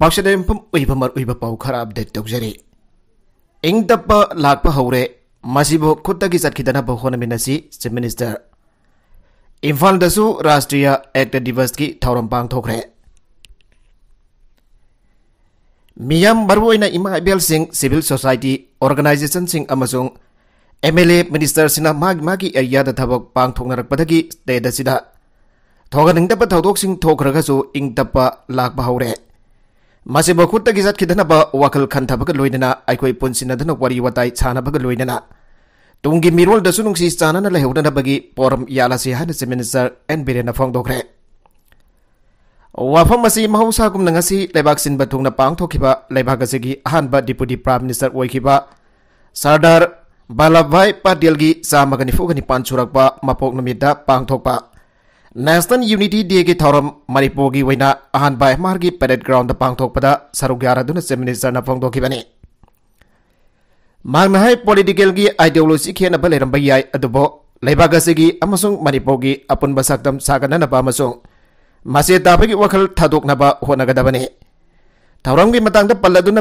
पा पाक्ष खराब तौजरी इं तप लाप हौरे खुद की चटकीदनाब हमी चीफ मिनीस्टर इम्फाद राष्ट्रीय एक्ट दिवस की तौर पाथ्रे मैम मरुन इमाबल civil society organization M L A minister की थब पाथोरपी स्टेट थोड़ी थोड़ा इंग तप लाप हौरें Masih bakut tak kita napa wakil kantha bagel loyden a ikoi pun sih nadeno wari watai chana bagel loyden a. Tunggi mirul dasunung sih chana nala heudan a bagi porm yala sih han minister en bire na fong dokre. Wafam masih mau sahum nengasi lebak sin batung na pang tokiba lebak asegi han ba deputy prime minister wakiba. Sardar balabai pa dialgi sama gani fuga ni pancurak mapok nomida pang tokpa. National Unity di ke thoram Manipurgi wina ahan bai margi parade ground pang pada saruk yara duna se minister na pang thok ki bani. Magnahai political gi ideology ke na balai apun basak dam sagana na ba amasung. Masih tapi wakal thaduk na ba ho na gada bani. Thoram gi matang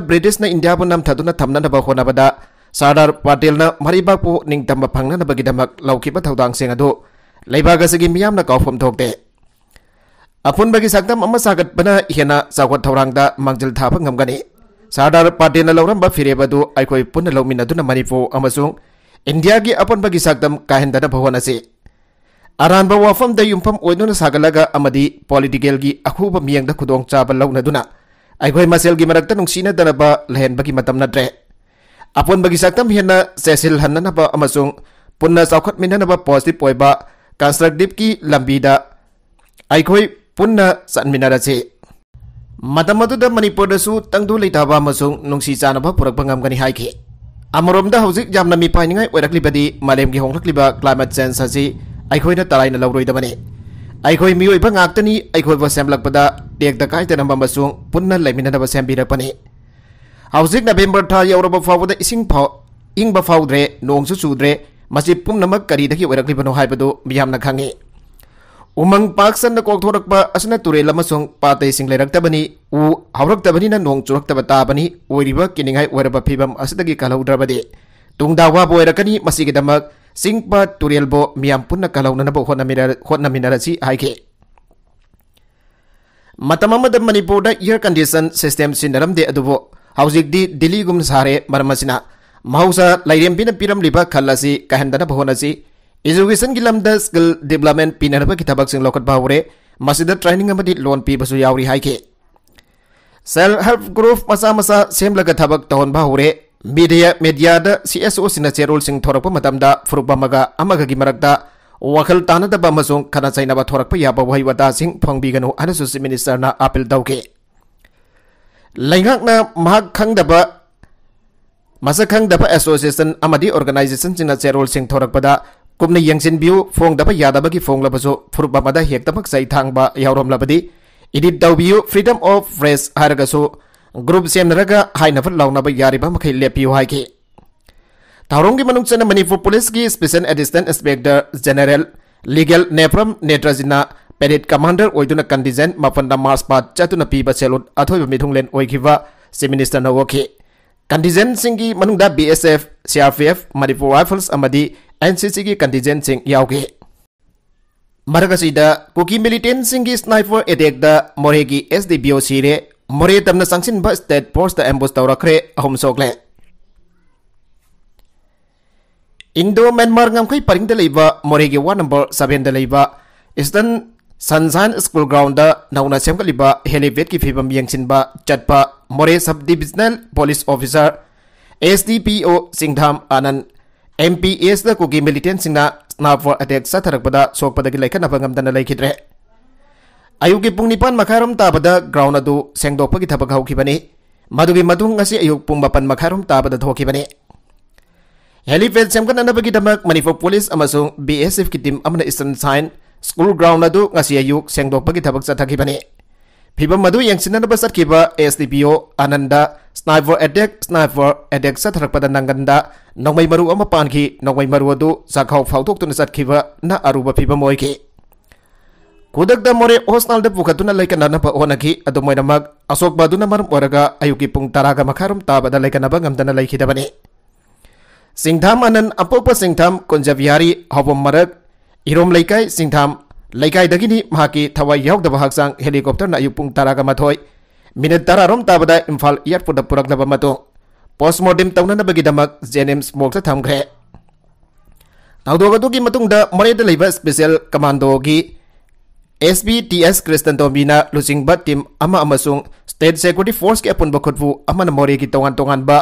British na India pun nam thaduna thamna ho na bada. Sadar Patil na ning tambah pangna na bagi damak lauki pa ꯂꯩꯕꯥꯛ ꯑꯁꯤꯒꯤ ꯃꯤꯌꯥꯝꯅ ꯀꯥꯎꯐꯝ ꯊꯣꯛꯇꯦ ꯑꯄꯨꯟꯕꯒꯤ ꯁꯛꯇꯝ ꯑꯃ ꯁꯥꯒꯠꯄꯅ ꯍꯦꯟꯅ ꯆꯥꯎꯈꯠ ꯊꯧꯔꯥꯡꯗ ꯃꯥꯡꯖꯤꯜ ꯊꯥꯕ ꯉꯝꯒꯅꯤ ꯁꯔꯗꯥꯔ ꯄꯥꯇꯦꯜꯅ ꯂꯧꯔꯝꯕ ꯐꯤꯔꯦꯞ ꯑꯗꯨ ꯑꯩꯈꯣꯏ ꯄꯨꯟꯅ ꯂꯧꯃꯤꯟꯅꯗꯨꯅ ꯃꯅꯤꯄꯨꯔ ꯑꯃꯁꯨꯡ ꯏꯟꯗꯤꯌꯥꯒꯤ ꯑꯄꯨꯟꯕꯒꯤ ꯁꯛꯇꯝ ꯀꯥꯍꯦꯟꯗꯅꯕ ꯍꯣꯠꯅꯁꯤ ꯑꯔꯥꯟꯕ ꯋꯥꯐꯝꯗ ꯌꯨꯝꯐꯝ ꯑꯣꯏꯗꯨꯅ ꯁꯥꯒꯠꯂꯒ ꯑꯃꯗꯤ ꯄꯣꯂꯤꯇꯤꯀꯦꯜꯒꯤ ꯑꯈꯨꯕ ꯃꯤꯠꯌꯦꯡꯗ ꯈꯨꯗꯣꯡꯆꯥꯕ ꯂꯧꯅꯗꯨꯅ ꯑꯩꯈꯣꯏ ꯃꯁꯦꯜꯒꯤ ꯃꯔꯛꯇ ꯅꯨꯡꯁꯤꯅꯗꯅꯕ ꯂꯩꯍꯟꯕꯒꯤ ꯃꯇꯝ ꯅꯠꯇ꯭ꯔꯦ ꯑꯄꯨꯟꯕꯒꯤ ꯁꯛꯇꯝ ꯍꯦꯟꯅ ꯆꯦꯁꯤꯜꯍꯟꯅꯅꯕ ꯑꯃꯁꯨꯡ ꯄꯨꯟꯅ ꯆꯥꯎꯈꯠꯃꯤꯟꯅꯅꯕ ꯄꯣꯖꯤꯇꯤꯚ ꯑꯣꯏꯕ ꯀꯟꯁꯇ꯭ꯔꯛꯇꯤꯞꯀꯤ ꯂꯝꯕꯤꯗ ꯑꯩꯈꯣꯏ ꯄꯨꯟꯅ ꯆꯠꯃꯤꯟꯅꯔꯁꯤ ꯃꯇꯝ ꯑꯗꯨꯗ ꯃꯅꯤꯄꯨꯔꯗꯁꯨ ꯇꯪꯗꯨ ꯂꯩꯇꯥꯕ ꯑꯃꯁꯨꯡ ꯅꯨꯡꯁꯤ ꯆꯥꯟꯅꯕ ꯄꯨꯔꯛꯄ ꯉꯝꯒꯅꯤ ꯍꯥꯏꯈꯤ ꯑꯃꯔꯣꯝꯗ ꯍꯧꯖꯤꯛ ꯌꯥꯝꯅ ꯃꯤꯄꯥꯏꯅꯤꯡꯉꯥꯏ ꯑꯣꯏꯔꯛꯂꯤꯕꯗꯤ ꯃꯥꯂꯦꯝꯒꯤ ꯍꯣꯡꯂꯛꯂꯤꯕ ꯀ꯭ꯂꯥꯏꯃꯦꯠ ꯆꯦꯟꯖ ꯑꯁꯤ ꯑꯩꯈꯣꯏꯅ ꯇꯔꯥꯏꯅ ꯂꯧꯔꯣꯏꯗꯕꯅꯤ ꯑꯩꯈꯣꯏ ꯃꯤꯑꯣꯏꯕ ꯉꯥꯛꯇꯅꯤ ꯑꯩꯈꯣꯏꯕꯨ ꯁꯦꯝꯂꯛꯄꯗ ꯇꯦꯛꯇ ꯀꯥꯏꯗꯅꯕ ꯑꯃꯁꯨng ꯄꯨꯟꯅ ꯂꯩꯃꯤꯟꯅꯅꯕ ꯁꯦꯝꯕꯤꯔꯛꯄꯅꯤ ꯍꯧꯖꯤꯛ ꯅꯕꯦꯝꯕꯔ ꯊꯥ ꯌꯧꯔꯕ ꯐꯥꯎꯕꯗ ꯏꯁꯤꯡ ꯏꯪꯕ ꯐꯥꯎꯗ꯭ꯔꯦ ꯅꯣꯡꯁꯨ ꯆꯨꯗ꯭ꯔꯦ मसी पुनम कई खाने उमंग पाक सन्न कौथोर तुरल पाते लेरतनी उ हौरतनी नो चुरब ताबनी किब फीवम कलौद्रबदे तुंदावाबरकनीम चिंप तुरलबो मैं पुनः कलौनब हमे मनपुर इयर कंडीसन सिस्टम सिरमदे हौजिदी दिल्ली गुम सारे ꯃꯍꯧꯁꯥ ꯂꯩꯔꯦꯝꯕꯤꯅ ꯄꯤꯔꯝꯂꯤꯕ ꯈꯜ ꯑꯁꯤ ꯀꯥꯏꯍꯟꯗꯅꯕ ꯍꯣꯠꯅꯁꯤ ꯏꯖꯨꯀꯦꯁꯟꯒꯤ ꯂꯝꯗ ꯁ꯭ꯀꯤꯜ ꯗꯤꯕꯂꯞꯃꯦꯟ ꯄꯤꯅꯅꯕꯒꯤ ꯊꯕꯛꯁꯤꯡ ꯂꯧꯈꯠꯄ ꯍꯧꯔꯦ ꯃꯁꯤꯗ ꯇ꯭ꯔꯦꯅꯤꯡ ꯑꯃꯗꯤ ꯂꯣꯟ ꯄꯤꯕꯁꯨ ꯌꯥꯎꯔꯤ ꯍꯥꯏꯈꯤ ꯁꯦꯜ ꯍꯦꯜꯞ ꯒ꯭ꯔꯨꯞ ꯃꯆꯥ ꯃꯆꯥ ꯁꯦꯝꯂꯒ ꯊꯕꯛ ꯇꯧꯍꯟꯕ ꯍꯧꯔꯦ ꯃꯤꯗꯤꯌꯥ ꯃꯦꯗꯤꯌꯥꯗ ꯁꯤ ꯑꯦꯁ ꯑꯣꯁꯤꯡꯅ ꯆꯦꯔꯣꯜꯁꯤꯡ ꯊꯣꯔꯛꯄ ꯃꯇꯝꯗ ꯐꯨꯔꯨꯞ ꯑꯃꯒ ꯑꯃꯒꯒꯤ ꯃꯔꯛꯇ ꯋꯥꯈꯜ ꯇꯥꯅꯗꯕ ꯑꯃꯁꯨꯡ ꯈꯠꯅ ꯆꯩꯅꯕ ꯊꯣꯔꯛꯄ ꯌꯥꯕ ꯋꯥꯍꯩ ꯋꯥꯇꯥꯁꯤꯡ ꯐꯪꯕꯤꯒꯅꯨ ꯍꯥꯏꯅꯁꯨ ꯆꯤꯐ ꯃꯤꯅꯤꯁꯇꯔꯅ ꯑꯥꯄꯤꯜ ꯇꯧꯈꯤ ꯂꯩꯉꯥꯛꯅ ꯃꯍꯥꯛ ꯈꯪꯗꯕ मसखंग दफा एसोसिएशन अमादी ऑर्गेनाइजेशन सिंह चेरोल सिंह थोरकपदा कुमने यंगसिन बिउ फोंग दफा यादब फोंग लबजो फुरुब बमादा हेक दफा सई थांगबा यावरम लबदी इदि दाउ फ्रीडम ऑफ प्रेस हारगसो ग्रुप सेम नरगा हाइ नफ लाउनाबा यारिबा मखै लेपियो हाइके तारोंग की मनुक्षण मणिपुर पुलिस की स्पेशल असिस्टेंट इंस्पेक्टर जनरल लीगल नेप्रम नेट्राजिना पेरेड कमांडर ओइदुन कंडीजन मफंदा मार्च पा चतुना पीबा सेलुट अथोय मिथुंगलेन ओइखिबा सिमिनिस्टर नवोखी कंटीजें सिंह B S F C R P F Manipur Rifles N C C की कंटीजें सिंह यागे मरक कुकी मिलिटेंट सिंह की एटेक मोरे की एस डी बी ओ रे मोरे तमन चंसिनब स्टेट फोर्स एम्बूस तौरखे अहम सोले इंडो म्यांमार गई परिंग मोरे की ward number seven eastern sunshine school ground नौना सेमगलीब हेलीपेड की फीवम ये चटप Moreh sub divisional police officer S D P O Chingtham Anand M P S Kuki militant स्नाफोर अटैक सथरपद सोपदी अयु की पुंग निपान मखारोम ताबद ग्राउंड अदु सेंगदोपगी थबक हौखिबने मदुगी मदुंग असे पुंग मपन मखारम ताबद धोखिबने हेलीफेड सेमकननबगी दमक मणिपुर पुलिस अमसुंग बीएसएफ की team eastern shine school ground अदु ngasi ayuk sengdok pagi फिवम यंग चत S D P O Anand sniper attack sniper attack चथरपद नंगन नौमई मरु पानी नौमई मूद चाखाव फाउन चब न अरुब फिवम होगी खुद मोरे होस्टल पुखन लेकनब होगी मोनमक अयुकी पुंग तरह मखारम ताबद लेकनबदन लेखीदने सिंधाम अनन अपोप सिंधाम कुंज बिहारी हवम मरक Irom Leikai Chingtham Lekai dagini mahaki thawai yauk daba haksang helikopter na yupung taraga mathoi. Minit tara rom tabada imfal iat puda purak daba matu. Postmodem tauna na bagi damak zenem smoke sa thamgre. Tau doga doki matung da mori da leiba special commando gi. SBTS Kristen Tombina losing bat tim ama amasung state security force ke apun bakut bu ama na mori ki tongan tongan ba.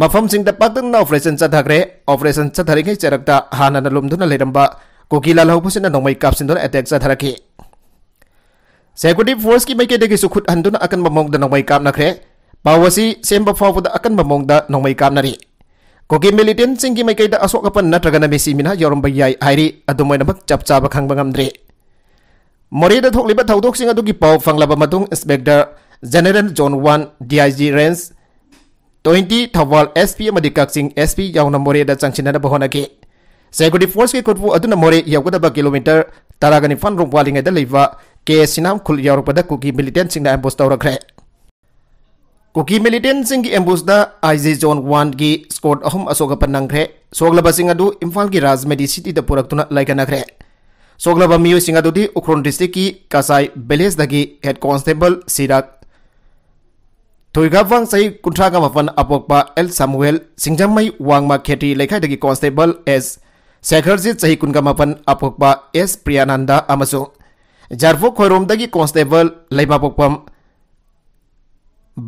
Mafam sing da patung na operation sa thagre. Operation sa thari ngay charakta hana na lumdu na leiramba. कोकीला लहुपुसिन नोंमई कापसिन attack चाधरखे security force की मैकेदगी खुद हन अकन मोद नोंमई कापनखरे पावसी सेंब फाउद अकन मोद नोंमई कापनरी कोकी मिलिटेंट की मैकेद अशोक अपन नत्रगन मेसी मिना यौरब याई हाइरी अदुमैनमक चप चाब खंगब गमद्रे मोरेद थोकलिब थौदोक सिंह अदुगी पाव फंगलब मदुंग inspector general zone one DIG range 20 थवाल एसपी अमदि कक्सिंग एसपी याउना मोरेद चंगसिनना बहोनगे ꯁꯦꯀ꯭ꯌꯨꯔꯤꯇꯤ ꯐꯣꯔꯁꯀꯤ ꯈꯨꯠꯄꯨ ꯑꯗꯨꯅ ꯃꯣꯔꯦ ꯌꯧꯒꯗꯕ ꯀꯤꯂꯣꯃꯤꯇꯔ ꯇꯔꯥꯒ ꯅꯤꯄꯥꯟ ꯔꯣꯝ ꯋꯥꯠꯂꯤꯉꯩꯗ ꯂꯩꯕ ꯀꯦ ꯁꯤꯅꯥꯝ ꯈꯨꯜ ꯌꯧꯔꯛꯄꯗ ꯀꯨꯀꯤ ꯃꯤꯂꯤꯇꯦꯟꯁꯤꯡꯅ ꯑꯦꯝꯕꯨꯁ ꯇꯧꯔꯛꯈ꯭ꯔꯦ ꯀꯨꯀꯤ ꯃꯤꯂꯤꯇꯦꯟꯁꯤꯡꯒꯤ ꯑꯦꯝꯕꯨꯁꯗ ꯑꯥꯏ ꯖꯤ ꯖꯣꯟ ꯋꯥꯟꯒꯤ ꯁ꯭ꯀꯣꯔꯠ ꯑꯍꯨꯝ ꯑꯁꯣꯛ ꯑꯄꯟ ꯅꯪꯈ꯭ꯔꯦ ꯁꯣꯛꯂꯕꯁꯤꯡ ꯑꯗꯨ ꯏꯝꯐꯥꯜꯒꯤ ꯔꯥꯖꯃꯦꯗꯤ ꯁꯤꯇꯤꯗ ꯄꯨꯔꯛꯇꯨꯅ ꯂꯩꯒꯅꯈ꯭ꯔꯦ ꯁꯣꯛꯂꯕ ꯃꯤꯑꯣꯏꯁꯤꯡ ꯑꯗꯨꯗꯤ ꯎꯈ꯭ꯔꯨꯜ ꯗꯤꯁꯇ꯭ꯔꯤꯛꯀꯤ ꯀꯁꯥꯏ ꯚꯤꯂꯦꯖꯗꯒꯤ ꯍꯦꯗ ꯀꯣꯟꯁꯇꯦꯕꯜ ꯁꯤꯔꯥꯛ थुईगाफांग सही कुंठ्रागा मफन अपोक्पा एल सामुएल सिंगजमई वांगमा खेती लेखाई दगी कॉन्स्टेबल एस सैखरजी चही कुंग मन अपोक्प एस प्रियानंद जारफो खोरम कॉन्स्टेबल लेमापोपम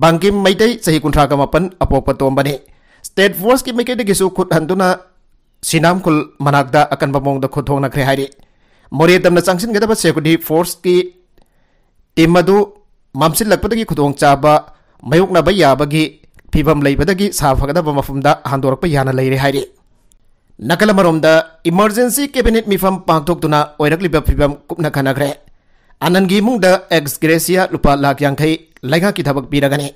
बंगीम मैट चही कुंथ्राग मन अपोप तोबने स्टेट फोर्स की मैकेदी खुद हंटना सिनाम खुल मनाद अकनब मों खुदे मोरेदम चंसीगद सेकुरी फोर्स की टीम ममसीपद की खुदचाब मयोनबी फीवम लेबदी सा फगद मफम हादोरप यान लेरें नकलमरोमदा इमरजेंसी कैबिनेट मीफम पांगथोक्तुना ओइरकलिबा फिबम खाग्रे आनंद की मूद एक्स ग्रेसिया लुप लाख यांखै लाइगा की थबक पीरगने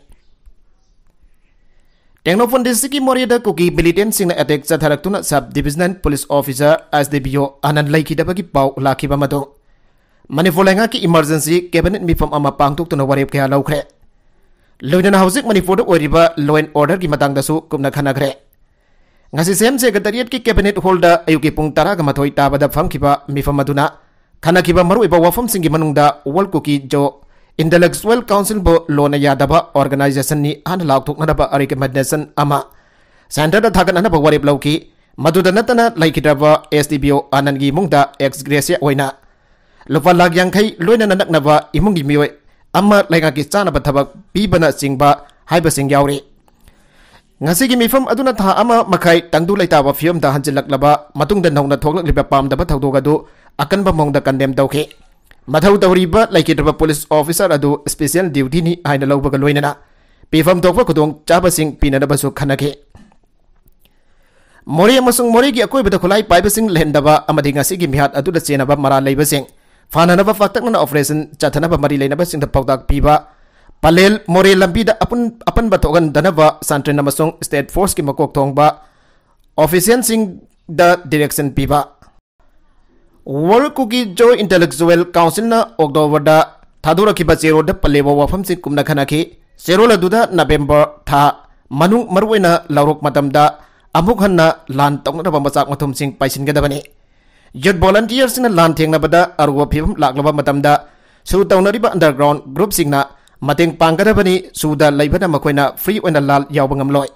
टेक्नोफोन डिस्ट्रिक की मोरद कुकी मिलिटेंट सिंह अटैक चथरक्तुना sub divisional police officer S D SDPO Anand लाइखिदबा की पाउ लाखी मदो मणिपुर लाइगा की इमरजेंसी कैबिनेट मीफम अमा पांगथोक्तुना क्या लौख्रे लोइना हाउसिक मनपुर लो एंड ऑर्डर की मतांगदासु कुपना खनाग्रे ngasi secretariat ki cabinet holder ayuki pung tara gama thoi ta bada pham kiba mifamaduna aduna khana kiba maru iba e wafam singi manungda world kuki jo intellectual council bo lona yadaba organization ni an lak thuk nadaba madnesan ama center da thagan blau ki madu da natana laikidaba sdbo mung mungda ex gracia oina lupa lag yang kai loina nanaknaba imungi miwe ama lainga ki chana ba thabak pibana singba haiba sing yauri งาซีกิมีฟัมอดุนัทหาอามามาไข่ตั้งดูไล่ตาว่าฟิอมดาหันจิลักลาบะมาตุงเดินห้องนัทวกลักลิบะปามดาบะทั่วดูกัดูอักันบะมองดากันเดมดาวเคมาทั่วตัวรีบะไล่กิดรับพลิสออฟิเซอร์อดูสเปเชียลดิวดีนี่ไอ้นั่นเรบะกันลอยนั่นนะปีฟ์มทั่วฟะกุดงจ้าบะซิงปีนั่นดาบะสุขขันนักเคมอริยมสุงมอริกิอักวยบะตะคุไลไปบะซิงเล่นดาบะอามาดิงาซีกิมีฮัตอดุนัทเซนับะมาราไลบะซิงฟานันบะฟักตักน่นออฟเรสันจัิงด Pallel ꯃꯣꯔꯦ ꯂꯝꯕꯤꯗ ꯑꯄꯨꯟ ꯑꯄꯟꯕ ꯊꯣꯛꯍꯟꯗꯅꯕ ꯁꯥꯟꯇ꯭ꯔꯤꯟ ꯑꯃꯁꯨꯡ state ꯐꯣꯔꯁꯀꯤ ꯃꯀꯣꯛ ꯊꯣꯡꯕ ꯑꯣꯐꯤꯁꯤꯌꯦꯜꯁꯤꯡꯗ direction ꯄꯤꯕ ꯋꯥꯔꯜ ꯀꯨꯀꯤ ꯖꯣ ꯏꯟꯇꯦꯂꯦꯛꯆꯨꯋꯦꯜ ꯀꯥꯎꯟꯁꯤꯜꯅ ꯑꯣꯛꯇꯣꯕꯔꯗ ꯊꯥꯗꯣꯔꯛꯈꯤꯕ ꯆꯦꯔꯣꯜꯗ ꯄꯜꯂꯤꯕ ꯋꯥꯐꯝꯁꯤꯡ ꯀꯨꯝꯅ ꯈꯟꯅꯈꯤ ꯆꯦꯔꯣꯜ ꯑꯗꯨꯗ ꯅꯕꯦꯝꯕꯔ ꯊꯥ ꯃꯅꯨꯡ ꯃꯔꯨꯑꯣꯏꯅ ꯂꯧꯔꯣꯛ ꯃꯇꯝꯗ ꯑꯃꯨꯛ ꯍꯟꯅ ꯂꯥꯟ ꯇꯧꯅꯅꯕ ꯃꯆꯥꯛ ꯃꯊꯨꯝꯁꯤꯡ ꯄꯥꯏꯁꯤꯟꯒꯗꯕꯅꯤ ꯌꯨꯠ ꯚꯣꯂꯟꯇꯤꯌꯔꯁꯤꯡꯅ ꯂꯥꯟ ꯊꯦꯡꯅꯕꯗ ꯑꯔꯨꯕ ꯐꯤꯕꯝ ꯂꯥꯛꯂꯕ ꯃꯇꯝꯗ ꯁꯨꯔꯨ ꯇꯧꯅꯔꯤꯕ ꯑꯟꯗꯔꯒ꯭ꯔꯥꯎꯟ ꯒ꯭ꯔꯨꯞꯁꯤꯡꯅ ꯃꯇꯦꯡ ꯄꯥꯡꯒꯗꯕꯅꯤ ꯁꯨꯗ ꯂꯩꯕꯅ ꯃꯈꯣꯏꯅ ꯐ꯭ꯔꯤ ꯑꯣꯏꯅ ꯂꯥꯜ ꯌꯥꯎꯕ ꯉꯝꯂꯣꯏ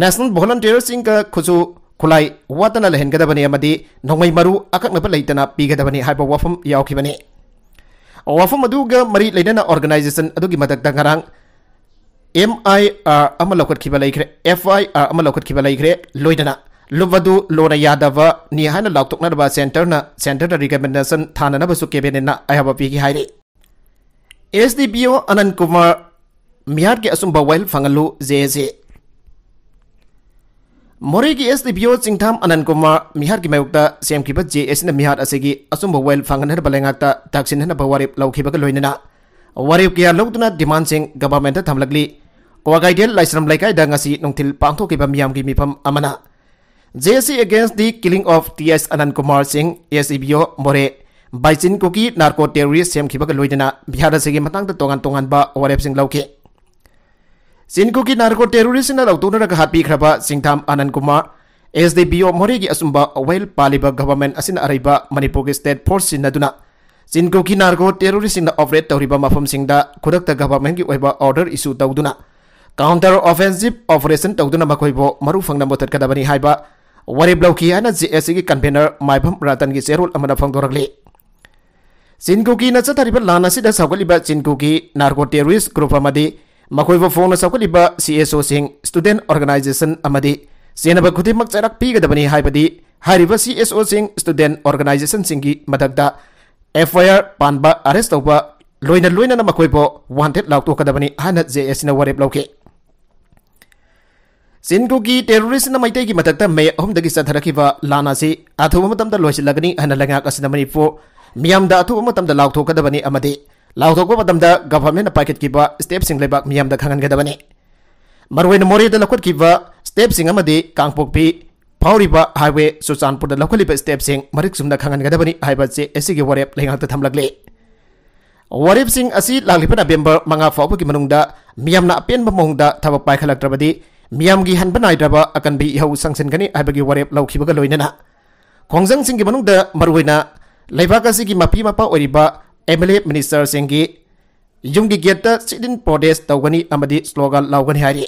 ꯅꯦꯁꯅꯦꯜ ꯚꯣꯂꯟꯇꯤꯌꯔꯁꯤꯡꯒ ꯈꯨꯠꯁꯨ ꯈꯨꯠꯂꯥꯏ ꯋꯥꯠꯇꯅ ꯂꯩꯍꯟꯒꯗꯕꯅꯤ ꯑꯃꯗꯤ ꯅꯣꯡꯃꯩ ꯃꯔꯨ ꯑꯀꯛꯅꯕ ꯂꯩꯇꯅ ꯄꯤꯒꯗꯕꯅꯤ ꯍꯥꯏꯕ ꯋꯥꯐꯝ ꯌꯥꯎꯈꯤꯕꯅꯤ ꯋꯥꯐꯝ ꯑꯗꯨꯒ ꯃꯔꯤ ꯂꯩꯅꯅ ꯑꯣꯔꯒꯅꯥꯏꯖꯦꯁꯟ ꯑꯗꯨꯒꯤ ꯃꯊꯛꯇ ꯉꯔꯥꯡ ꯑꯦꯝ ꯑꯥꯏ ꯑꯥꯔ ꯑꯃ ꯂꯧꯈꯠꯈꯤꯕ ꯂꯩꯈ꯭ꯔꯦ ꯑꯦꯐ ꯑꯥꯏ ꯑꯥꯔ ꯑꯃ ꯂꯧꯈꯠꯈꯤꯕ ꯂꯩꯈ꯭ꯔꯦ ꯂꯣꯏꯅꯅ ꯂꯨꯕꯗꯨ ꯂꯣꯅ ꯌꯥꯗꯕ ꯅꯤ ꯍꯥꯏꯅ ꯂꯥꯎꯊꯣꯛꯅꯔꯕ ꯁꯦꯟꯇꯔꯅ ꯁꯦꯟꯇꯔꯗ ꯔꯤꯀꯃꯦꯟꯗꯦꯁꯟ ꯊꯥꯅꯅꯕꯁꯨ ꯀꯦꯕꯤꯅꯦꯠꯅ ꯑꯌꯥꯕ ꯄꯤꯈꯤ ꯍꯥꯏꯔꯤ S D P O Anant Kumar मिहार के असुम वाइल फंगलु जे जे मोरे की S D P O Chingtham Anant Kumar मिहार की मयुक्त सेम की जे एस ने मिहार असे की असुम वाइल फंगन बलेंगाता ताक्सिन हन लौकी लोनना लोइनना क्या किया लौदना डिमांड सिंह गवर्नमेंट थमलगली वागाइडेल लाइसम लेकाय नौथिल नोंथिल पांथोकिबा मियाम की मीफम J S against the killing of T S Anant Kumar Singh S E B O Moreh बाइचिन कुकी नार्को टेररिस्ट सेमखिबग लोइदना बिहार से मतंग तोगान तोगान बा वरेप सिंग लौके चीन कुकी नारको टेररिस्ट ना लौतोना रख हापी खरब Chingtham Anand Kumar S D P O Moreh की असुब वेल पालीब गवर्नमेंट असिन अरब मणिपुर की स्टेट फोर्स सिन्नदुना Chin Kuki narco terrorist operate तौरीब मफम सिंग खुदक्त गवर्नमेंट की ओइबा ऑर्डर इशू तौदुना काउंटर ऑफेंसिव ऑपरेशन तौदुना मखोइबो मरु फंगना मोथकदबनी हाइबा वरेब लौकी है जी एस सी की कन्वेनर माइफम रतन की चेरोल फोंदोरगली चिनकुकी चतरीब लान सौगलीब चिनकुकी नारको टेरोरिस्ट ग्रुप मखोब फोन सौगलीब C S O student organisation चेनब खुदम चरक पीगदबनी C S O student organisation की मदद एफ आई आर पानब अरेस्ट तब लोन लोन मखोब वांटेड लाटोकदबनी जे एस वरेब लौके चिनकुकी टेरोरिस्ट मैते की मदद मे अहम चथरब लान अथब लोसीलगनी हन लेंगा Manipur miam da thu matam da lauk thokada bani amade lauk thokwa matam da government na packet kiba step sing leba miam da khangan gada bani marwe na mori da lakot kiba step sing amade kangpok pi pauri ba highway susanpur da lakoli ba step sing marik sum da khangan gada bani haiba se ese ge warep lenga ta tham lagle warep sing asi lagli pa na member manga fawu ki manung da miam na pen ba mong da thabak pai khalak trabadi miam gi han banai draba akan bi hau sangsen gani haiba gi warep lau khiba ga loina na khongjang sing ki manung da marwe na Lebaga sih gimapi mapa oriba MLA Minister Singhi yang digiatkan sedin protes tawani amadi slogan lawan hari.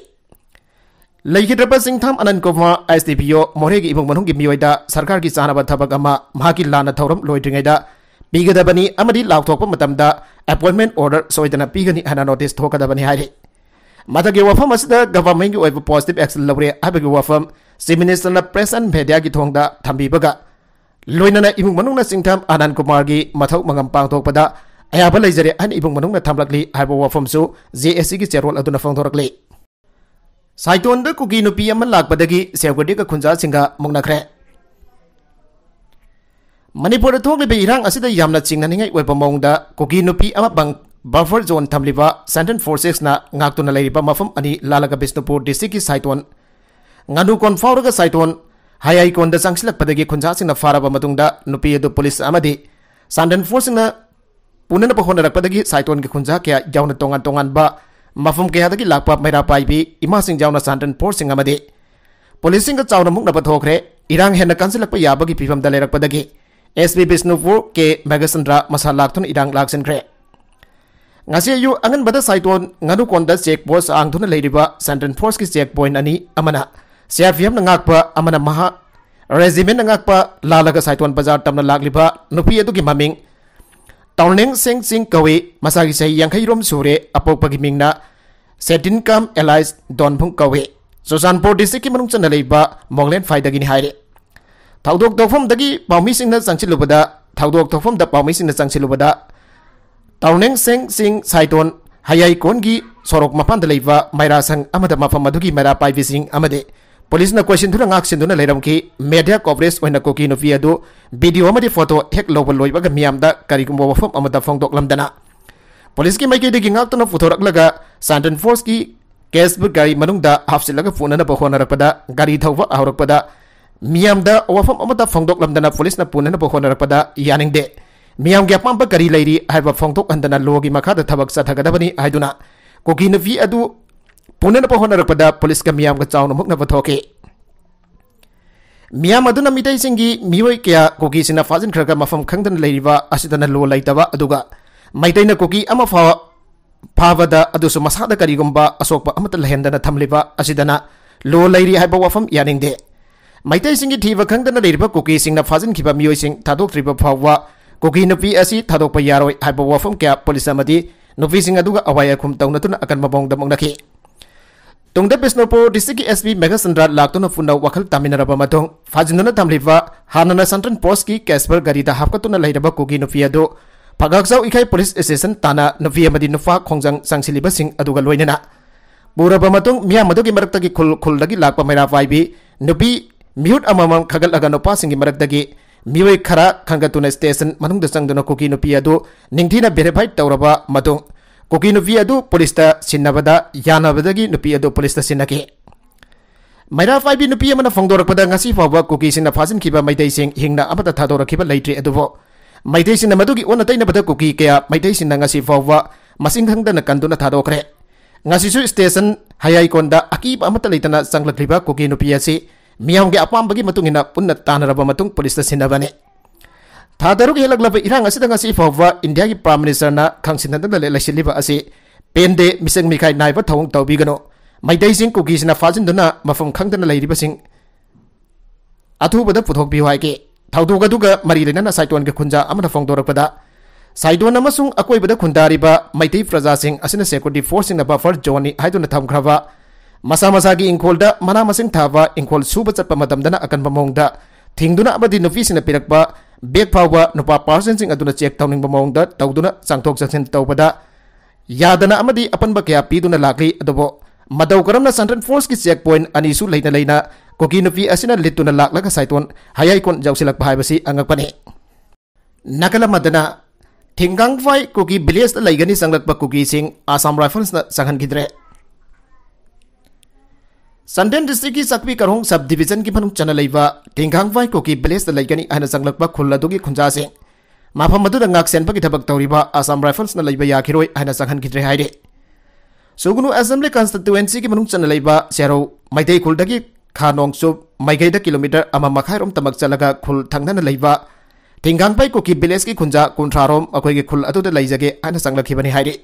Lagi terpas sing tham anan kuma SDPO morehi sarkar ki sahana bat thapa lana thoram loidringeda. Bigger than any Amadi Lautopo, Madame da order, so it an appeal notice talk at Hari. Matagiwa from us government with a positive excellent labour, Abigua from Siminister La Press and Pedia Gitonga, Tambi Buga. ꯂꯣꯏꯅꯅ ꯏꯃꯨꯡ ꯃꯅꯨꯡꯅ ꯆꯤꯡꯊꯝ ꯑꯅꯟ ꯀꯨꯃꯥꯔꯒꯤ ꯃꯊꯧ ꯃꯉꯝ ꯄꯥꯡꯊꯣꯛꯄꯗ ꯑꯌꯥꯕ ꯂꯩꯖꯔꯦ ꯍꯥꯏꯅ ꯏꯃꯨꯡ ꯃꯅꯨꯡꯅ ꯊꯝꯂꯛꯂꯤ ꯍꯥꯏꯕ ꯋꯥꯐꯝꯁꯨ ꯖꯦ ꯑꯦ ꯁꯤꯒꯤ ꯆꯦꯔꯣꯜ ꯑꯗꯨꯅ ꯐꯣꯡꯗꯣꯔꯛꯂꯤ ꯁꯥꯏꯇꯣꯟꯗ ꯀꯨꯀꯤ ꯅꯨꯄꯤ ꯑꯃ ꯂꯥꯛꯄꯗꯒꯤ ꯁꯦꯜꯒꯨꯗꯤꯒ ꯈꯨꯟꯖꯥꯁꯤꯡꯒ ꯃꯨꯛꯅꯈ꯭ꯔꯦ ꯃꯅꯤꯄꯨꯔꯗ ꯊꯣꯛꯂꯤꯕ ꯏꯔꯥꯡ ꯑꯁꯤꯗ ꯌꯥꯝꯅ ꯆꯤꯡꯅꯅꯤꯡꯉꯥꯏ ꯑꯣꯏꯕ ꯃꯑꯣꯡꯗ ꯀꯨꯀꯤ ꯅꯨꯄꯤ ꯑꯃ ꯕꯐꯔ ꯖꯣꯟ ꯊꯝꯂꯤꯕ ꯁꯦꯟꯇ꯭ꯔꯦꯜ ꯐꯣꯔꯁꯦꯁꯅ ꯉꯥꯛꯇꯨꯅ ꯂꯩꯔꯤꯕ ꯃꯐꯝ ꯑꯅꯤ ꯂꯥꯜꯂꯒ ꯕꯤꯁꯅꯨꯄꯨꯔ ꯗꯤꯁꯇ꯭ꯔꯤꯛꯀꯤ ꯁꯥꯏꯇꯣꯟ ꯉꯥꯅꯨ ꯀꯣꯟ ꯐꯥꯎꯔꯒ ꯁꯥꯏꯇꯣꯟ ꯍꯥꯏ ꯍꯥꯏꯀꯣꯟꯗ ꯆꯪꯁꯤꯜꯂꯛꯄꯗꯒꯤ ꯈꯨꯟꯖꯥꯁꯤꯡꯅ ꯐꯥꯔꯕ ꯃꯇꯨꯡꯗ ꯅꯨꯄꯤ ꯑꯗꯨ ꯄꯨꯂꯤꯁ ꯑꯃꯗꯤ ꯁꯥꯟꯗꯟ ꯐꯣꯔꯁꯤꯡꯅ ꯄꯨꯅꯅꯕ ꯍꯣꯠꯅꯔꯛꯄꯗꯒꯤ ꯁꯥꯏꯇꯣꯟꯒꯤ ꯈꯨꯟꯖꯥ ꯀꯌꯥ ꯌꯥꯎꯅ ꯇꯣꯉꯥꯟ ꯇꯣꯉꯥꯟꯕ ꯃꯐꯝ ꯀꯌꯥꯗꯒꯤ ꯂꯥꯛꯄ ꯃꯩꯔꯥ ꯄꯥꯏꯕꯤ ꯏꯃꯥꯁꯤꯡ ꯌꯥꯎꯅ ꯁꯥꯟꯗꯟ ꯐꯣꯔꯁꯤꯡ ꯑꯃꯗꯤ ꯄꯨꯂꯤꯁꯁꯤꯡꯒ ꯆꯥꯎꯅ ꯃꯨꯛꯅꯕ ꯊꯣꯛꯈ꯭ꯔꯦ ꯏꯔꯥꯡ ꯍꯦꯟꯅ ꯀꯟꯁꯤꯜꯂꯛꯄ ꯌꯥꯕꯒꯤ ꯐꯤꯕꯝꯗ ꯂꯩꯔꯛꯄꯗꯒꯤ S P Bishnupur K Meghachandra ꯃꯁꯥ ꯂꯥꯛꯇꯨꯅ ꯏꯔꯥꯡ ꯂꯥꯛꯁꯤꯟꯈ꯭ꯔꯦ ngasi ayu angan bada saiton nganu konda check post ang thuna leiriba sandon force ki check point ani amana CRPM na ngakpa amana maha regiment na ngakpa lalaga saitwan bazar tamna lagliba nupi edu gi maming Tauneng sing Sing kawi masagi sai yangkai rom sore apok pagi mingna Setin Kam Allies phung kawi Susanpur district ki manung chana leiba Monglen faida gini haire Thaudok tokfam dagi paumi sing na changchilubada thaudok tokfam da paumi sing na changchilubada Tauneng sing Sing Saitwan hayai kon gi sorok mapan da leiba maira sang amada mafam madugi mara pai vising amade police question थुना ngak sin thuna media coverage होने coverage oina ko ki nupi adu video amadi photo hek police की मैके गाक्तना पुथोरक चांदन force की कैसब गाड़ी मनुंग हाफसिल पुनब होनरपद गाड़ी थव हौरपद मियामद वफम फोदना police पुनब होनरपद यादे मियाम की अपाम करी लेरी फोंदोहन लो की मखाद थबक कोकी नुपी पुनर्पहनरपद पुलिस का चाउन मुक्नाथे मैम मई मो क्या कोगी फाजन खरग मफम खादन लो लेटव मैदेना कोगी फावद मसाद कहींगम अशोप लहन थम्बना लो लेरी है वफम यादे मैदेगी थीब खादना कोगी फाजन मई थाद्रीब फाव कोगी नुपी थादप यारो है वफम क्या पुलिस नुपी अवा अखुम तौना अकन मौद मे तोंगदा Bishnupur district S P Megha Chandra लातोना फुना वखल तामिनरब मथों फाजिनोना थमलिब हानना पोस्ट की कैस्पर गरीद हापकतोना लैरब कोगी नुफी अदो फगागजाव इखाई पुलिस स्टेशन ताना नुफा खोंजंग सांगसिलिब सिंह अदुगा लोइनना बुरब खुल लाप मैरा वाइबी नुपी मिहुट अममम खगलगा नुपा सिंगी मरक्तगी मिवै खरा खंगतुना स्टेशन मनुंगदा नुपी ꯀꯨꯀꯤ ꯅꯨꯄꯤ ꯑꯗꯨ ꯄꯨꯂꯤꯁꯇ ꯁꯤꯟꯅꯕꯗ ꯌꯥꯅꯕꯗꯒꯤ ꯅꯨꯄꯤ ꯑꯗꯨ ꯄꯨꯂꯤꯁꯇ ꯁꯤꯟꯅꯈꯤ ꯃꯩꯔꯥ ꯄꯥꯏꯕꯤ ꯅꯨꯄꯤ ꯑꯃꯅ ꯐꯣꯡꯗꯣꯔꯛꯄꯗ ꯉꯁꯤ ꯐꯥꯎꯕ ꯀꯨꯀꯤꯁꯤꯡꯅ ꯐꯥꯖꯤꯟꯈꯤꯕ ꯃꯩꯇꯩꯁꯤꯡ ꯍꯤꯡꯅ ꯑꯃꯠꯇ ꯊꯥꯗꯣꯔꯛꯈꯤꯕ ꯂꯩꯇ꯭ꯔꯤ ꯑꯗꯨꯕꯨ ꯃꯩꯇꯩꯁꯤꯡꯅ ꯃꯗꯨꯒꯤ ꯑꯣꯟꯅ ꯇꯩꯅꯕꯗ ꯀꯨꯀꯤ ꯀꯌꯥ ꯃꯩꯇꯩꯁꯤꯡꯅ ꯉꯁꯤ ꯐꯥꯎꯕ ꯃꯁꯤꯡ ꯈꯪꯗꯅ ꯀꯟꯗꯨꯅ ꯊꯥꯗꯣꯛꯈ꯭ꯔꯦ ꯉꯁꯤꯁꯨ ꯁ꯭ꯇꯦꯁꯟ ꯍꯌꯥꯏꯀꯣꯟꯗ ꯑꯀꯤꯕ ꯑꯃꯠꯇ ꯂꯩꯇꯅ ꯆꯪꯂꯛꯂꯤꯕ ꯀꯨꯀꯤ ꯅꯨꯄꯤ ꯑꯁꯤ ꯃꯤꯌꯥꯝꯒꯤ ꯑꯄꯥꯝꯕꯒꯤ ꯃꯇꯨꯡ ꯏꯟꯅ ꯄꯨꯟꯅ ꯇꯥꯟꯅꯔꯕ ꯃꯇꯨꯡ ꯄꯨꯂꯤꯁꯇ ꯁꯤꯟꯅꯕꯅꯤ ꯊꯥ ꯇꯔꯨꯛ ꯍꯦꯜꯂꯛꯂꯕ ꯏꯔꯥꯡ ꯑꯁꯤꯗ ꯉꯁꯤ ꯐꯥꯎꯕ ꯏꯟꯗꯤꯌꯥꯒꯤ ꯄ꯭ꯔꯥꯏꯝ ꯃꯤꯅꯤꯁꯇꯔꯅ ꯈꯪꯁꯤꯟꯅꯗꯨꯅ ꯂꯩꯁꯤꯜꯂꯤꯕ ꯑꯁꯤ ꯄꯦꯟꯗꯦ ꯃꯤꯆꯪ ꯃꯤꯈꯥꯏ ꯅꯥꯏꯕ ꯊꯧꯑꯣꯡ ꯇꯧꯕꯤꯒꯅꯨ ꯃꯩꯇꯩꯁꯤꯡ ꯀꯨꯀꯤꯁꯤꯅ ꯐꯥꯖꯤꯟꯗꯨꯅ ꯃꯐꯝ ꯈꯪꯗꯅ ꯂꯩꯔꯤꯕꯁꯤꯡ ꯑꯊꯨꯕꯗ ꯄꯨꯊꯣꯛꯄꯤꯌꯨ ꯍꯥꯏꯒꯦ ꯊꯧꯗꯣꯛ ꯑꯗꯨꯒ ꯃꯔꯤ ꯂꯩꯅꯅ ꯁꯥꯏꯇꯣꯟꯒꯤ ꯈꯨꯟꯖꯥ ꯑꯃꯅ ꯐꯣꯡꯗꯣꯔꯛꯄꯗ ꯁꯥꯏꯗꯣꯟ ꯑꯃꯁꯨꯡ ꯑꯀꯣꯏꯕꯗ ꯈꯨꯟꯗꯥꯔꯤꯕ ꯃꯩꯇꯩ ꯄ꯭ꯔꯖꯥꯁꯤꯡ ꯑꯁꯤꯅ ꯁꯦꯀ꯭ꯌꯨꯔꯤꯇꯤ ꯐꯣꯔꯁꯁꯤꯡꯅ ꯕꯐꯔ ꯖꯣꯟꯅꯤ ꯍꯥꯏꯗꯨꯅ ꯊꯝꯈ꯭ꯔꯕ ꯃꯁꯥ ꯃꯁꯥꯒꯤ ꯏꯪꯈꯣꯜꯗ ꯃꯅꯥ ꯃꯁꯤꯡ ꯊꯥꯕ ꯏꯪꯈꯣꯜ ꯁꯨꯕ ꯆꯠꯄ ꯃꯇꯝꯗꯅ ꯑꯀꯟꯕ ꯃꯑꯣꯡꯗ ꯊꯤꯡꯗꯨꯅ ꯑꯃꯗꯤ ꯅꯨꯄꯤꯁꯤꯡꯅ ꯄꯤꯔꯛꯄ ꯕꯦꯛ ꯐꯥꯎꯕ ꯅꯨꯄꯥ ꯄꯥꯔꯁꯟꯁꯤꯡ ꯑꯗꯨꯅ ꯆꯦꯛ ꯇꯧꯅꯤꯡꯕ ꯃꯑꯣꯡꯗ ꯇꯧꯗꯨꯅ ꯆꯪꯊꯣꯛ ꯆꯪꯁꯤꯟ ꯇꯧꯕꯗ ꯌꯥꯗꯅ ꯑꯃꯗꯤ ꯑꯄꯟꯕ ꯀꯌꯥ ꯄꯤꯗꯨꯅ ꯂꯥꯛꯂꯤ ꯑꯗꯨꯕꯨ ꯃꯗꯧ ꯀꯔꯝꯅ ꯁꯦꯟꯇ꯭ꯔꯦꯜ ꯐꯣꯔꯁꯀꯤ ꯆꯦꯛ ꯄꯣꯏꯟ ꯑꯅꯤꯁꯨ ꯂꯩꯅ ꯂꯩꯅ ꯀꯣꯀꯤ ꯅꯨꯄꯤ ꯑꯁꯤꯅ ꯂꯤꯠꯇꯨꯅ ꯂꯥꯛꯂꯒ ꯁꯥꯏꯇꯣꯟ ꯍꯌꯥꯏꯀꯣꯟ ꯌꯧꯁꯤꯜꯂꯛꯄ ꯍꯥꯏꯕꯁꯤ ꯑꯉꯛꯄꯅꯤ ꯅꯥꯀꯜ ꯑꯃꯗꯅ ꯊꯤꯡꯒꯪꯐꯥꯏ ꯀꯣꯀꯤ ꯚꯤꯂꯦꯖꯇ ꯂꯩꯒꯅꯤ ꯆꯪꯂꯛꯄ ꯀꯨꯀꯤꯁꯤꯡ ꯑꯁꯥꯝ ꯔꯥꯏꯐꯜꯁꯅ ꯆꯪꯍꯟꯈꯤꯗ꯭ꯔꯦ संदेन डिस्ट्रिक की सकबी करोंग सब डिवीजन की मनु चनल टेंघांग वाई को की ब्लेस लाइगनी अहन संगलक पर खुल लदो खुंजा से माफम मधु दंगाक सेन पर थबक तौरीबा असम राइफल्स न लाइबा या खिरोय अहन संघन की रे हाइरे सुगुनु असेंबली कंस्टिट्यूएंसी की मनु चनल लाइबा सेरो मैदे खुल दगी खानोंग सु मैगे द किलोमीटर अमा मखायरोम तमक चलगा खुल थंगन लाइबा टेंघांग पाई को की ब्लेस की खुंजा कुंथारोम अखोय की खुल अतुद लाइजगे अहन संगलक हिबनी हाइरे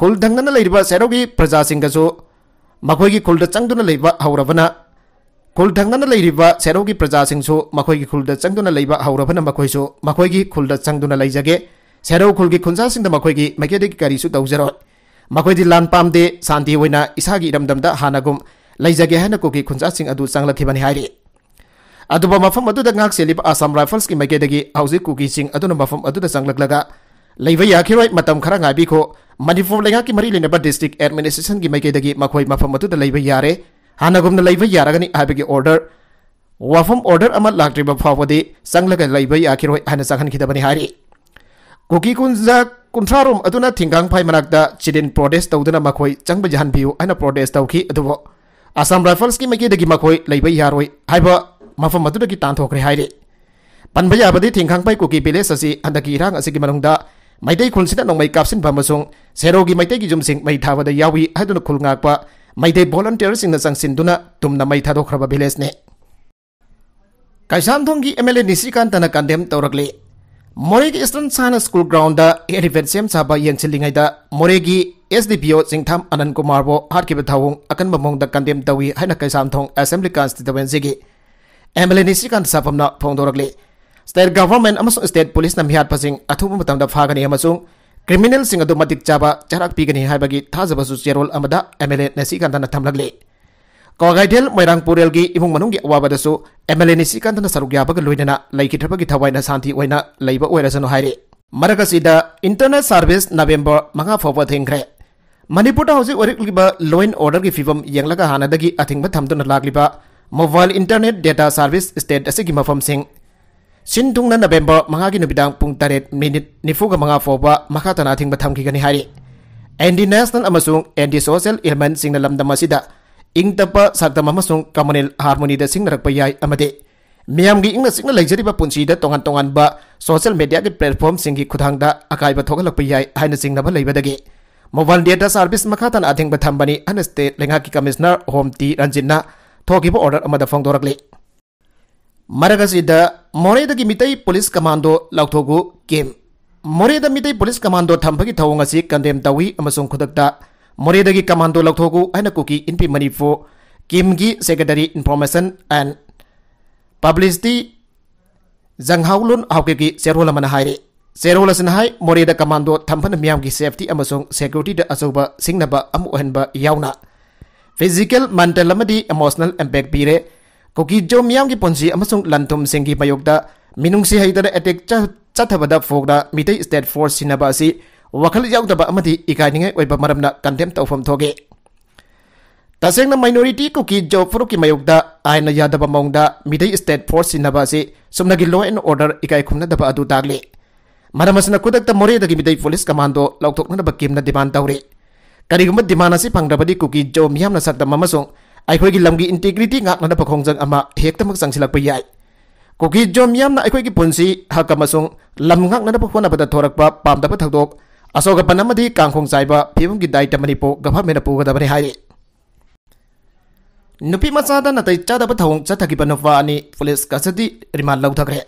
खुल थंगन लाइबा सेरो की प्रजा सिंगसो ꯃꯈꯣꯏꯒꯤ ꯈꯨꯜꯗ ꯆꯪꯗꯨꯅ ꯂꯩꯕ ꯍꯧꯔꯕꯅ ꯈꯨꯜ ꯊꯪꯅꯅ ꯂꯩꯔꯤꯕ ꯁꯦꯔꯧꯒꯤ ꯄ꯭ꯔꯖꯥꯁꯤꯡꯁꯨ ꯃꯈꯣꯏꯒꯤ ꯈꯨꯜꯗ ꯆꯪꯗꯨꯅ ꯂꯩꯕ ꯍꯧꯔꯕꯅ ꯃꯈꯣꯏꯁꯨ ꯃꯈꯣꯏꯒꯤ ꯈꯨꯜꯗ ꯆꯪꯗꯨꯅ ꯂꯩꯖꯒꯦ ꯁꯦꯔꯧ ꯈꯨꯜꯒꯤ ꯈꯨꯟꯖꯥꯁꯤꯡꯗ ꯃꯈꯣꯏꯒꯤ ꯃꯥꯏꯀꯩꯗꯒꯤ ꯀꯔꯤꯁꯨ ꯇꯧꯖꯔꯣꯏ ꯃꯈꯣꯏꯗꯤ ꯂꯥꯟ ꯄꯥꯝꯗꯦ ꯁꯥꯟꯇꯤ ꯑꯣꯏꯅ ꯏꯁꯥꯒꯤ ꯏꯔꯝꯗꯝꯗ ꯍꯥꯟꯅꯒꯨꯝ ꯂꯩꯖꯒꯦ ꯍꯥꯏꯅ ꯀꯨꯀꯤ ꯈꯨꯟꯖꯥꯁꯤꯡ ꯑꯗꯨ ꯆꯪꯂꯛꯈꯤꯕꯅꯤ ꯍꯥꯏꯔꯤ ꯑꯗꯨꯕ ꯃꯐꯝ ꯑꯗꯨꯗ ꯉꯥꯛ ꯁꯦꯜꯂꯤꯕ ꯑꯁꯥꯝ ꯔꯥꯏꯐꯜꯁꯀꯤ ꯃꯥꯏꯀꯩꯗꯒꯤ ꯍꯧꯖꯤꯛ ꯀꯨꯀꯤꯁꯤꯡ ꯑꯗꯨꯅ ꯃꯐꯝ ꯑꯗꯨꯗ ꯆꯪꯂꯛꯂꯒ लेवे याखे वाई मतम खरा गाबी को मणिपुर लेगा की मरी लेने पर डिस्ट्रिक्ट एडमिनिस्ट्रेशन की मैके दगी मखोई गुम न लेवे वफम ऑर्डर अमर लागरी बफाव दे संगलग कुकी कुंजा कुंथ्रा रोम थिंगांग फाई मनाक द चिदिन प्रोटेस्ट तौदना मखोई चंग बजहन बिउ हाना प्रोटेस्ट तौकी अदुबो असम राइफल्स की मैके दगी मखोई लेवे यारोई हाइबो मफम मतु दगी तान थोकरे हाइरे कुकी बिलेस असि अंदकी की मनुंगदा Maitai khul sina nong mai kapsin pamasong sero gi maitai gi jumsing mai thawa da yawi haiduna khul ngak pa maitai volunteer sing na sang sin duna tumna mai thado khraba village ne Kaisam thong gi MLA Nishikant tana condemn tawrakle More gi Eastern Sana School ground da event sem saba yeng chilingai da More gi SDPO Singtham Anand Kumar bo har ki bathawung akan mamong da condemn tawi haina Kaisam thong assembly constituency gi MLA Nishikant sapamna phongdorakle state government state police मिहाजिंग अथब फागनी criminal मदि चाब चरक पीगनी थाजब चेरोल M L एसीकान थम्ले कौगैदेल मैरपुर न मनु अवाब एम एल एसीकान सरुकना शांति होनाजन है मरग सिद इंटरनेट सर्विस नवंबर मंगा फौब अथिंग्रे मनपुर होरी लोन ऑर्डर की फीवम यंग हादगी अथिब थम लाग mobile internet data service state अगर मौम सिंह ꯁꯤꯟꯊꯨꯡꯅ ꯅꯕꯦꯝꯕꯔ ꯃꯉꯥꯒꯤ ꯅꯨꯃꯤꯗꯥꯡ ꯄꯨꯡ ꯇꯔꯦꯠ ꯃꯤꯅꯤꯠ ꯅꯤꯐꯨꯒ ꯃꯉꯥ ꯐꯥꯎꯕ ꯃꯈꯥ ꯇꯥꯅ ꯊꯤꯡꯕ ꯊꯝꯈꯤꯒꯅꯤ ꯍꯥꯏꯔꯤ ꯑꯦꯟꯗꯤ ꯅꯦꯁꯅꯦꯜ ꯑꯃꯁꯨꯡ ꯑꯦꯟꯗꯤ ꯁꯣꯁꯦꯜ ꯏꯂꯃꯦꯟꯁꯤꯡꯅ ꯂꯝꯗꯝ ꯑꯁꯤꯗ ꯏꯪꯇꯞꯄ ꯁꯛꯇꯝ ꯑꯃꯁꯨꯡ ꯀꯃꯅꯦꯜ ꯍꯥꯔꯃꯣꯅꯤꯗ ꯁꯤꯡꯅꯔꯛꯄ ꯌꯥꯏ ꯑꯃꯗꯤ ꯃꯤꯌꯥꯝꯒꯤ ꯏꯪꯅ ꯆꯤꯛꯅ ꯂꯩꯖꯔꯤꯕ ꯄꯨꯟꯁꯤꯗ ꯇꯣꯉꯥꯟ ꯇꯣꯉꯥꯟꯕ ꯁꯣꯁꯦꯜ ꯃꯦꯗꯤꯌꯥꯒꯤ ꯄ꯭ꯂꯦꯠꯐꯣꯔꯝꯁꯤꯡꯒꯤ ꯈꯨꯠꯊꯥꯡꯗ ꯑꯀꯥꯏꯕ ꯊꯣꯛꯍꯜꯂꯛꯄ ꯌꯥꯏ ꯍꯥꯏꯅ ꯆꯤꯡꯅꯕ ꯂꯩꯕꯗꯒꯤ ꯃꯣꯕꯥꯏꯜ ꯗꯦꯇꯥ ꯁꯥꯔꯚꯤꯁ ꯃꯈꯥ ꯇꯥꯅ ꯑꯊꯤꯡꯕ ꯊꯝꯕꯅꯤ ꯍꯥꯏꯅ ꯁ꯭ꯇꯦꯠ ꯂꯩꯉꯥꯛꯀꯤ ꯀꯃꯤꯁꯅꯔ ꯍꯣꯝ ꯇꯤ ꯔꯟꯖꯤꯠꯅ ꯊꯣꯛꯈꯤꯕ ꯑꯣꯔꯗꯔ ꯑꯃꯗ ꯐꯣꯡꯗꯣꯔꯛꯂꯤ ꯃꯔꯛ ꯑꯁꯤꯗ मोरेदगी मितई पुलिस कमांडो लाउथोगु केम मोरेद मितई पुलिस कमांडो थम्फगी थवोंग असि कंडेम तवी अमसों खुदकता मोरेदगी कमांडो लाउथोगु हैन कुकी इनपी मनिफो किमगी सेक्रेटरी इन्फॉर्मेशन एंड पब्लिसिटी जंगहाउलुन हाउकेगी सेरोल मन हायरे सेरोल सन हाय मोरेद कमांडो थम्फन मियामगी सेफ्टी अमसों सिक्योरिटी द असोब सिंगनब अम ओहनब याउना फिजिकल मेंटल अमदी इमोशनल इंपैक्ट बीरे ꯀꯣꯀꯤꯖꯣ ꯃꯤꯌꯥꯝꯒꯤ ꯄꯨꯟꯁꯤ ꯑꯃꯁꯨꯡ ꯂꯟꯊꯨꯝꯁꯤꯡꯒꯤ ꯃꯥꯌꯣꯛꯇ ꯃꯤꯅꯨꯡꯁꯤ ꯍꯩꯇꯅ ꯑꯦꯇꯦꯛ ꯆꯠꯊꯕꯗ ꯐꯣꯛꯗ ꯃꯤꯇꯩ ꯁ꯭ꯇꯦꯠ ꯐꯣꯔꯁ ꯁꯤꯟꯅꯕ ꯑꯁꯤ ꯋꯥꯈꯜ ꯌꯥꯎꯗꯕ ꯑꯃꯗꯤ ꯏꯀꯥꯏꯅꯤꯡꯉꯥꯏ ꯑꯣꯏꯕ ꯃꯔꯝꯅ ꯀꯟꯗꯦꯝ ꯇꯧꯐꯝ ꯊꯣꯛꯏ तसेंगना माइनॉरिटी कुकी जॉब फ्रो की मयुक्त आयन यादव मौंग मिदई स्टेट फोर्स सिन्नब से सुमनगी लॉ एंड ऑर्डर इकाई खुमनदब अदु तागले मरमसना कुदक्त मोरेदगी मिदई पुलिस कमांडो लौथोकनब किमना डिमांड तौरे करिगुम डिमांड असी फंगदबदी कुकी मियामना सकदम ममसों ꯑꯩꯈꯣꯏꯒꯤ ꯂꯝꯒꯤ ꯏꯟꯇꯤꯒ꯭ꯔꯤꯇꯤ ꯉꯥꯛꯅꯅꯕ ꯈꯣꯡꯖꯪ ꯑꯃ ꯍꯦꯛꯇꯃꯛ ꯆꯪꯁꯤꯜꯂꯛꯄ ꯌꯥꯏ ꯀꯣꯀꯤ ꯖꯣꯝ ꯌꯥꯝꯅ ꯑꯩꯈꯣꯏꯒꯤ ꯄꯨꯟꯁꯤ ꯍꯛ ꯑꯃꯁꯨꯡ ꯂꯝ ꯉꯥꯛꯅꯅꯕ ꯍꯣꯠꯅꯕꯗ ꯊꯣꯔꯛꯄ ꯄꯥꯝꯗꯕ ꯊꯧꯗꯣꯛ ꯑꯁꯣꯛꯄ ꯑꯃꯗꯤ ꯀꯥꯡꯈꯣꯡ ꯆꯥꯏꯕ ꯐꯤꯕꯝꯒꯤ ꯗꯥꯏꯇ ꯃꯅꯤꯄꯨꯔ ꯒꯚꯔꯟꯃꯦꯟꯅ ꯄꯨꯒꯗꯕꯅꯤ ꯍꯥꯏꯔꯤ नुपी मचाद नतई चादब थवों चथगिब नुपा अनि पुलिस कस्टडी रिमांड लौथग्रे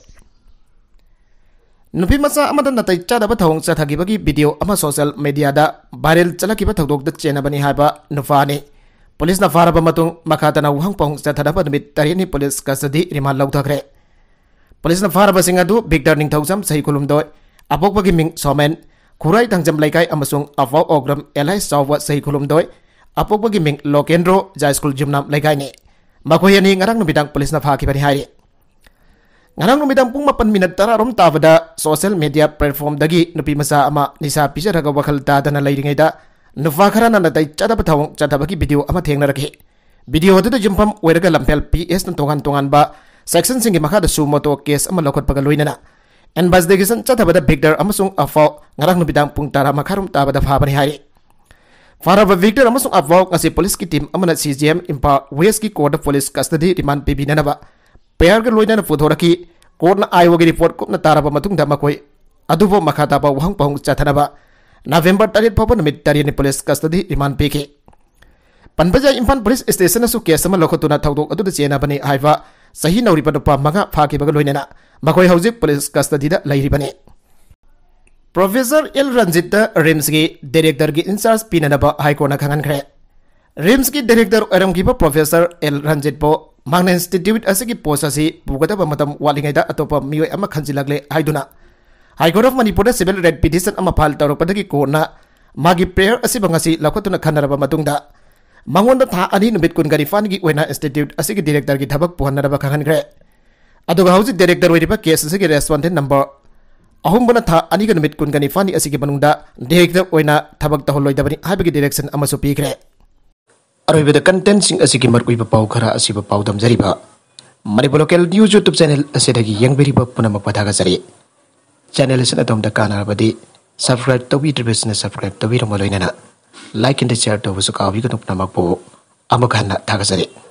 नुपी मचा अमद नतई चादब थवों चथगिबगी वीडियो अमा सोशल मीडिया दा वायरल चलकिब थौदोक द चेनबनी हाइबा नुपा अनि polis na fara pamatung makata na uhang pong sa tada pa tari ni polis kasadi ni mahal lau takre. Polis na fara pasinga du big turning thousand sa ikulum doi. Apok pagi ming somen kurai tang jam laikai amasung afau ogram elai sawa sa ikulum doi. Apok pagi ming lokendro jai school jum nam laikai ni. Makoya ni ngarang nubidang polis na fahaki pani hari. Ngarang nubidang pung mapan minat tara rom tawada social media platform dagi nubi masa ama nisa pisa raga wakal tada na lairingai da. नफा खरा ना दई चादब थौ चादब की video अमा थेंग ना रखे video हद तो जिमफम वेरगा लंपेल पीएस न तोगान तोगान बा सेक्शन सिंग के मखा द सु मोटो केस अमा लखत पग लुइना ना एन बजदेगिसन चादब द बिगदर अमा सुंग अफाव ngarang nu bidang pung tara makharum ta bada phabani hari फार अब विक्टर अमसुंग अबवाक असे पुलिस की टीम अमन सीजीएम इंपा वेस की कोर्ट पुलिस कस्टडी रिमांड बिबी नब पेयर के लोयन फुधोर की कोर्ट न आयोग रिपोर्ट कुप न तारब मतुंग दम कोई अदुबो मखा दाब पहुंग चथनबा नवेम्बर तरेट फाव नुमित तरेनी पुलिस कस्टडी रिमांड पीखे पनबजा इम्फाल पुलिस स्टेशन केस लौखतुना थौदोक अदुद चेनबने हाइबा सही नौरिब नुपा मगा फाखिबग पुलिस कस्टडीद प्रोफेसर एल रंजित रिम्स की डायरेक्टर की इंचार्ज पीनब हाईकोर्ट खांगनख्रे रिम्स की डायरेक्टर ओरमगीब प्रोफेसर एल रंजित पो मांगना इंस्टीट्यूट पोस्ट पुगदब वालीद अतोप मियो खंजिलगले high court of Manipur civil writ petition file तौरपदी कोर्ट मागी प्रेयर असी लखोटना खनरब था अनी नुमित कुनगरिफान की ओइना इंस्टीट्यूट की डायरेक्टर की थबक पुहनरब खंगनग्रे अदुगा हौजि डायरेक्टर ओइरिब केस की रेस्पोंडेंट नंबर अहुमबना था अनी नुमित कुनगनिफान की मनुंगदा डायरेक्टर ओइना थबक तहोलोइदबनी हाइबगी डायरेक्शन पीग्रे अरब कंटेंट सिंग असि की मरकुइब खरा असि ब Manipur local news YouTube channel पुनः यंगबेरिब channel is atom da kana badi subscribe to video business. subscribe to video romaloina na like and share to busuka bi kunup namak po amakan na thakasare